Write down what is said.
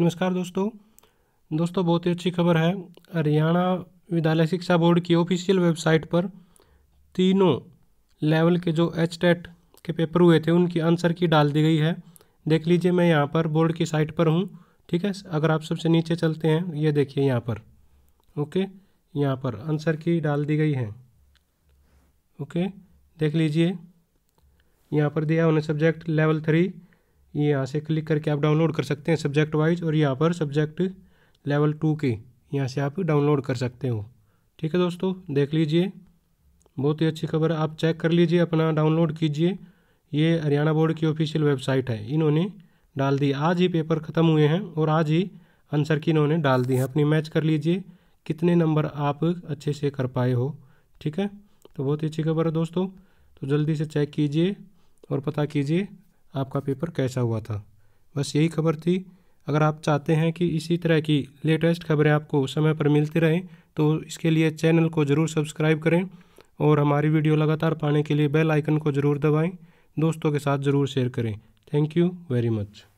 नमस्कार दोस्तों दोस्तों बहुत ही अच्छी खबर है हरियाणा विद्यालय शिक्षा बोर्ड की ऑफिशियल वेबसाइट पर तीनों लेवल के जो एच टेट के पेपर हुए थे उनकी आंसर की डाल दी गई है देख लीजिए मैं यहाँ पर बोर्ड की साइट पर हूँ ठीक है अगर आप सबसे नीचे चलते हैं ये देखिए यहाँ पर ओके यहाँ पर आंसर की डाल दी गई है ओके देख लीजिए यहाँ पर दिया उन्हें सब्जेक्ट लेवल थ्री ये यहाँ से क्लिक करके आप डाउनलोड कर सकते हैं सब्जेक्ट वाइज और यहाँ पर सब्जेक्ट लेवल टू के यहाँ से आप डाउनलोड कर सकते हो ठीक है दोस्तों देख लीजिए बहुत ही अच्छी खबर आप चेक कर लीजिए अपना डाउनलोड कीजिए ये हरियाणा बोर्ड की ऑफिशियल वेबसाइट है इन्होंने डाल दी आज ही पेपर ख़त्म हुए हैं और आज ही आंसर की इन्होंने डाल दी है अपनी मैच कर लीजिए कितने नंबर आप अच्छे से कर पाए हो ठीक है तो बहुत ही अच्छी खबर है दोस्तों तो जल्दी से चेक कीजिए और पता कीजिए आपका पेपर कैसा हुआ था बस यही खबर थी अगर आप चाहते हैं कि इसी तरह की लेटेस्ट खबरें आपको समय पर मिलती रहें तो इसके लिए चैनल को ज़रूर सब्सक्राइब करें और हमारी वीडियो लगातार पाने के लिए बेल आइकन को ज़रूर दबाएं दोस्तों के साथ ज़रूर शेयर करें थैंक यू वेरी मच